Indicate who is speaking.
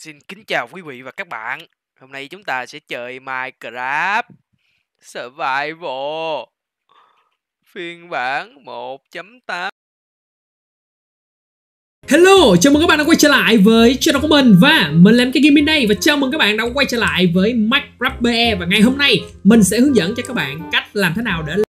Speaker 1: Xin kính chào quý vị và các bạn. Hôm nay chúng ta sẽ chơi Minecraft
Speaker 2: Survival phiên bản
Speaker 3: 1.8.
Speaker 4: Hello, chào mừng các bạn đã quay trở lại
Speaker 3: với channel của mình và mình làm cái game đây và chào mừng các bạn đã quay trở lại với Minecraft BE và ngày hôm nay mình sẽ hướng dẫn cho các bạn cách làm thế nào để